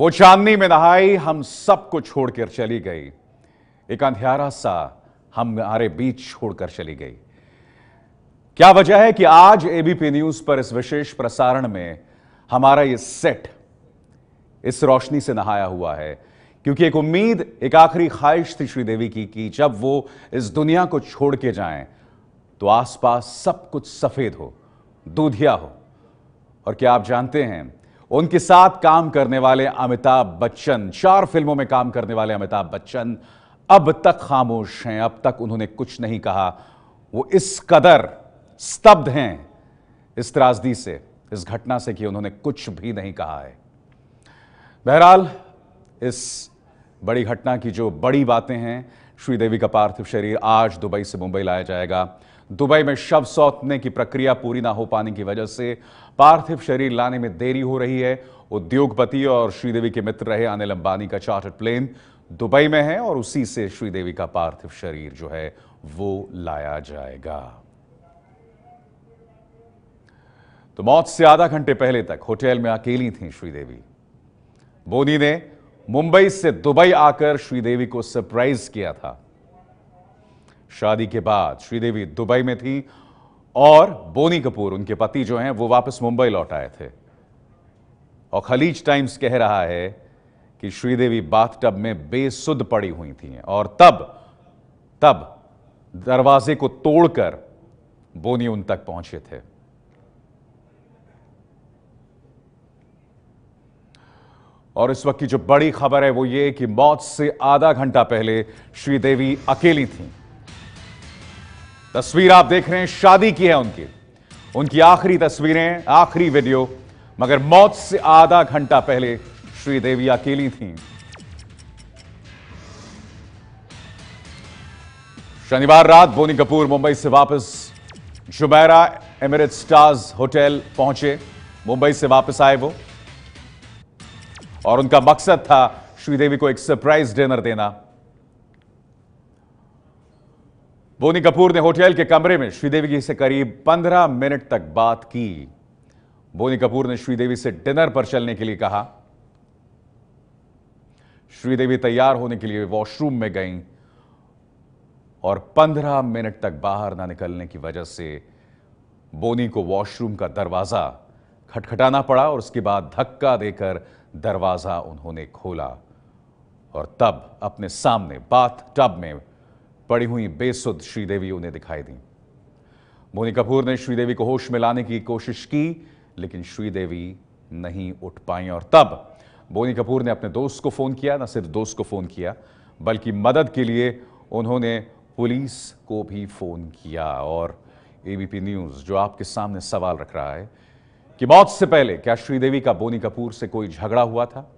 वो चांदनी में नहाई हम सबको छोड़कर चली गई एक अंधेरा सा हमारे बीच छोड़कर चली गई क्या वजह है कि आज एबीपी न्यूज पर इस विशेष प्रसारण में हमारा ये सेट इस रोशनी से नहाया हुआ है क्योंकि एक उम्मीद एक आखिरी ख्वाहिश थी श्रीदेवी की कि जब वो इस दुनिया को छोड़ के जाए तो आसपास सब कुछ सफेद हो दूधिया हो और क्या आप जानते हैं उनके साथ काम करने वाले अमिताभ बच्चन चार फिल्मों में काम करने वाले अमिताभ बच्चन अब तक खामोश हैं अब तक उन्होंने कुछ नहीं कहा वो इस कदर स्तब्ध हैं इस त्रासदी से इस घटना से कि उन्होंने कुछ भी नहीं कहा है बहरहाल इस बड़ी घटना की जो बड़ी बातें हैं श्रीदेवी का पार्थिव शरीर आज दुबई से मुंबई लाया जाएगा दुबई में शव सौंपने की प्रक्रिया पूरी ना हो पाने की वजह से पार्थिव शरीर लाने में देरी हो रही है उद्योगपति और श्रीदेवी के मित्र रहे अनिल अंबानी का चार्टर्ड प्लेन दुबई में है और उसी से श्रीदेवी का पार्थिव शरीर जो है वो लाया जाएगा तो मौत से आधा घंटे पहले तक होटल में अकेली थी श्रीदेवी बोनी ने मुंबई से दुबई आकर श्रीदेवी को सरप्राइज किया था शादी के बाद श्रीदेवी दुबई में थी और बोनी कपूर उनके पति जो हैं वो वापस मुंबई लौट आए थे और खलीज टाइम्स कह रहा है कि श्रीदेवी बाथटब में बेसुध पड़ी हुई थी और तब तब दरवाजे को तोड़कर बोनी उन तक पहुंचे थे और इस वक्त की जो बड़ी खबर है वो ये कि मौत से आधा घंटा पहले श्रीदेवी अकेली थीं तस्वीर आप देख रहे हैं शादी की है उनकी उनकी आखिरी तस्वीरें आखिरी वीडियो मगर मौत से आधा घंटा पहले श्रीदेवी अकेली थीं शनिवार रात बोनी कपूर मुंबई से वापस जुबैरा एमिरेट स्टार्स होटल पहुंचे मुंबई से वापस आए वो और उनका मकसद था श्रीदेवी को एक सरप्राइज डिनर देना बोनी कपूर ने होटल के कमरे में श्रीदेवी जी से करीब 15 मिनट तक बात की बोनी कपूर ने श्रीदेवी से डिनर पर चलने के लिए कहा श्रीदेवी तैयार होने के लिए वॉशरूम में गईं और 15 मिनट तक बाहर ना निकलने की वजह से बोनी को वॉशरूम का दरवाजा खटखटाना पड़ा और उसके बाद धक्का देकर दरवाजा उन्होंने खोला और तब अपने सामने बाथ टब में पड़ी हुई बेसुध श्रीदेवी उन्हें दिखाई दी मोनी कपूर ने श्रीदेवी को होश में लाने की कोशिश की लेकिन श्रीदेवी नहीं उठ पाई और तब बोनी कपूर ने अपने दोस्त को फ़ोन किया न सिर्फ दोस्त को फ़ोन किया बल्कि मदद के लिए उन्होंने पुलिस को भी फ़ोन किया और एबीपी न्यूज़ जो आपके सामने सवाल रख रहा है कि मौत से पहले क्या श्रीदेवी का बोनी कपूर से कोई झगड़ा हुआ था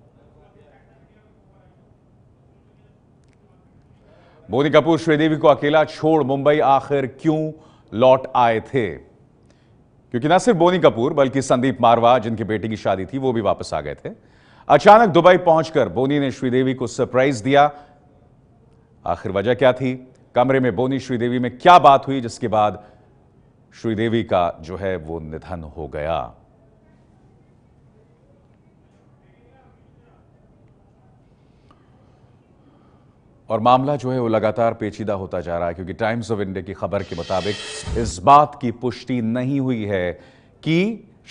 बोनी कपूर श्रीदेवी को अकेला छोड़ मुंबई आखिर क्यों लौट आए थे क्योंकि न सिर्फ बोनी कपूर बल्कि संदीप मारवा जिनकी बेटी की शादी थी वो भी वापस आ गए थे अचानक दुबई पहुंचकर बोनी ने श्रीदेवी को सरप्राइज दिया आखिर वजह क्या थी कमरे में बोनी श्रीदेवी में क्या बात हुई जिसके बाद श्रीदेवी का जो है वो निधन हो गया और मामला जो है वो लगातार पेचीदा होता जा रहा है क्योंकि टाइम्स ऑफ इंडिया की खबर के मुताबिक इस बात की पुष्टि नहीं हुई है कि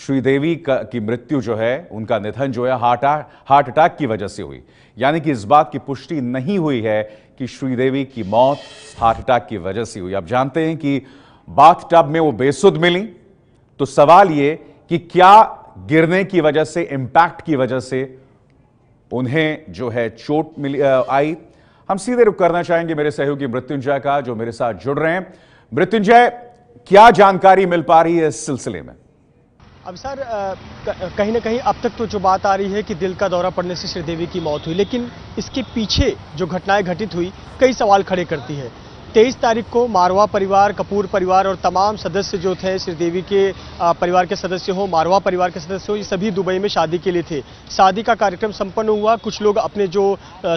श्रीदेवी का की मृत्यु जो है उनका निधन जो है हार्ट हार्ट अटैक की वजह से हुई यानी कि इस बात की पुष्टि नहीं हुई है कि श्रीदेवी की मौत हार्ट अटैक की वजह से हुई आप जानते हैं कि बाथ टब में वो बेसुद मिली तो सवाल ये कि क्या गिरने की वजह से इंपैक्ट की वजह से उन्हें जो है चोट मिली आई हम सीधे रुख करना चाहेंगे मेरे सहयोगी मृत्युंजय का जो मेरे साथ जुड़ रहे हैं मृत्युंजय क्या जानकारी मिल पा रही है इस सिलसिले में अब सर कहीं ना कहीं अब तक तो जो बात आ रही है कि दिल का दौरा पड़ने से श्रीदेवी की मौत हुई लेकिन इसके पीछे जो घटनाएं घटित हुई कई सवाल खड़े करती है तेईस तारीख को मारवा परिवार कपूर परिवार और तमाम सदस्य जो थे श्रीदेवी के परिवार के सदस्य हो मारवा परिवार के सदस्य हो ये सभी दुबई में शादी के लिए थे शादी का कार्यक्रम संपन्न हुआ कुछ लोग अपने जो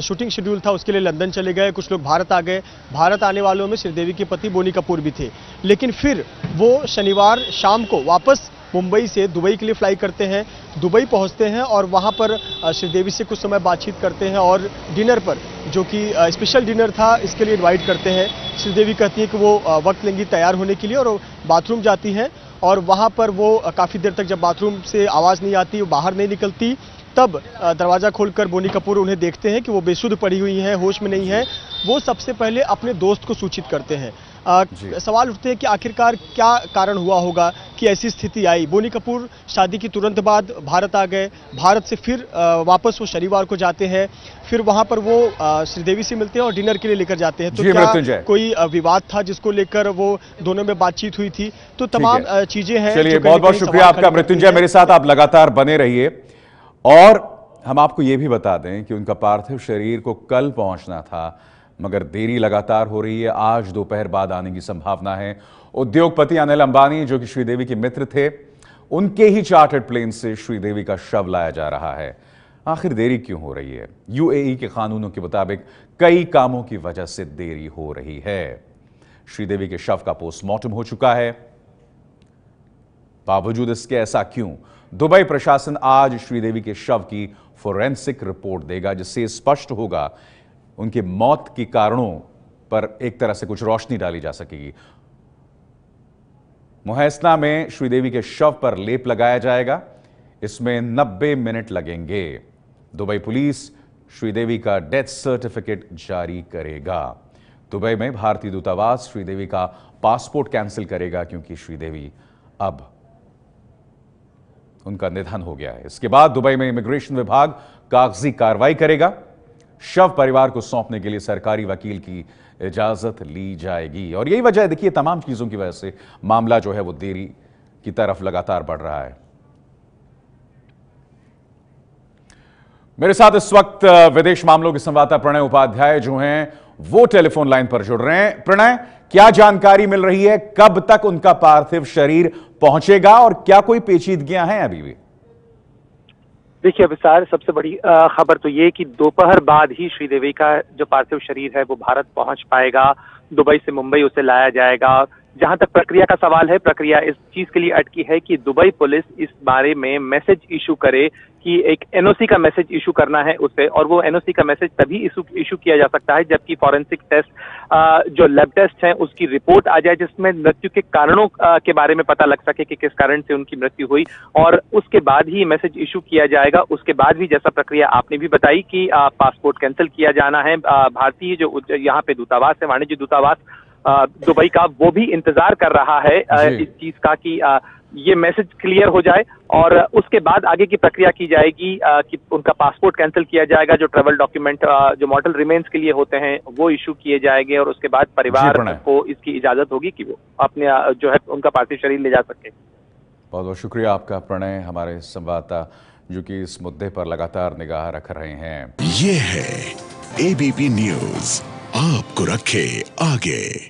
शूटिंग शेड्यूल था उसके लिए लंदन चले गए कुछ लोग भारत आ गए भारत आने वालों में श्रीदेवी के पति बोनी कपूर भी थे लेकिन फिर वो शनिवार शाम को वापस मुंबई से दुबई के लिए फ्लाई करते हैं दुबई पहुंचते हैं और वहां पर श्रीदेवी से कुछ समय बातचीत करते हैं और डिनर पर जो कि स्पेशल डिनर था इसके लिए इन्वाइट करते हैं श्रीदेवी कहती है कि वो वक्त लेंगी तैयार होने के लिए और बाथरूम जाती हैं और वहाँ पर वो काफ़ी देर तक जब बाथरूम से आवाज़ नहीं आती वो बाहर नहीं निकलती तब दरवाज़ा खोलकर बोनी कपूर उन्हें देखते हैं कि वो बेसुध पड़ी हुई हैं होश में नहीं है वो सबसे पहले अपने दोस्त को सूचित करते हैं आ, सवाल उठते हैं कि आखिरकार क्या कारण हुआ होगा कि ऐसी स्थिति आई बोनी कपूर शादी की तुरंत बाद भारत आ गए भारत से फिर वापस वो शनिवार को जाते हैं फिर वहां पर वो श्रीदेवी से मिलते हैं और डिनर के लिए लेकर जाते हैं तो क्या कोई विवाद था जिसको लेकर वो दोनों में बातचीत हुई थी तो तमाम चीजें हैं चलिए बहुत बहुत शुक्रिया आपका मृत्युंजय मेरे साथ आप लगातार बने रहिए और हम आपको ये भी बता दें कि उनका पार्थिव शरीर को कल पहुंचना था मगर देरी लगातार हो रही है आज दोपहर बाद आने की संभावना है उद्योगपति अनिल अंबानी जो कि श्रीदेवी के मित्र थे उनके ही चार्टर्ड प्लेन से श्रीदेवी का शव लाया जा रहा है आखिर देरी क्यों हो रही है यूएई के कानूनों के मुताबिक कई कामों की वजह से देरी हो रही है श्रीदेवी के शव का पोस्टमार्टम हो चुका है बावजूद इसके ऐसा क्यों दुबई प्रशासन आज श्रीदेवी के शव की फोरेंसिक रिपोर्ट देगा जिससे स्पष्ट होगा उनकी मौत के कारणों पर एक तरह से कुछ रोशनी डाली जा सकेगी मुहैसना में श्रीदेवी के शव पर लेप लगाया जाएगा इसमें 90 मिनट लगेंगे दुबई पुलिस श्रीदेवी का डेथ सर्टिफिकेट जारी करेगा दुबई में भारतीय दूतावास श्रीदेवी का पासपोर्ट कैंसिल करेगा क्योंकि श्रीदेवी अब उनका निधन हो गया है इसके बाद दुबई में इमिग्रेशन विभाग कागजी कार्रवाई करेगा शव परिवार को सौंपने के लिए सरकारी वकील की इजाजत ली जाएगी और यही वजह देखिए तमाम चीजों की वजह से मामला जो है वो देरी की तरफ लगातार बढ़ रहा है मेरे साथ इस वक्त विदेश मामलों के संवाददाता प्रणय उपाध्याय जो हैं वो टेलीफोन लाइन पर जुड़ रहे हैं प्रणय क्या जानकारी मिल रही है कब तक उनका पार्थिव शरीर पहुंचेगा और क्या कोई पेचीदगियां हैं अभी भी देखिए सार सबसे बड़ी खबर तो ये कि दोपहर बाद ही श्रीदेवी का जो पार्थिव शरीर है वो भारत पहुंच पाएगा दुबई से मुंबई उसे लाया जाएगा जहां तक प्रक्रिया का सवाल है प्रक्रिया इस चीज के लिए अटकी है कि दुबई पुलिस इस बारे में मैसेज इशू करे कि एक एनओसी का मैसेज इशू करना है उसे और वो एनओसी का मैसेज तभी इशू किया जा सकता है जबकि फॉरेंसिक टेस्ट जो लैब टेस्ट है उसकी रिपोर्ट आ जाए जिसमें मृत्यु के कारणों के बारे में पता लग सके कि किस कारण से उनकी मृत्यु हुई और उसके बाद ही मैसेज इशू किया जाएगा उसके बाद भी जैसा प्रक्रिया आपने भी बताई कि पासपोर्ट कैंसिल किया जाना है भारतीय जो यहाँ पे दूतावास है वाणिज्य दूतावास दुबई का वो भी इंतजार कर रहा है इस चीज का कि ये मैसेज क्लियर हो जाए और उसके बाद आगे की प्रक्रिया की जाएगी कि उनका पासपोर्ट कैंसिल किया जाएगा जो ट्रेवल डॉक्यूमेंट जो मॉडल रिमेन्स के लिए होते हैं वो इशू किए जाएंगे और उसके बाद परिवार को इसकी इजाजत होगी कि वो अपने जो है उनका पार्थिव शरीर ले जा सके बहुत बहुत शुक्रिया आपका प्रणय हमारे संवाददाता जो कि इस मुद्दे पर लगातार निगाह रख रहे हैं ये है एबीपी न्यूज आपको रखे आगे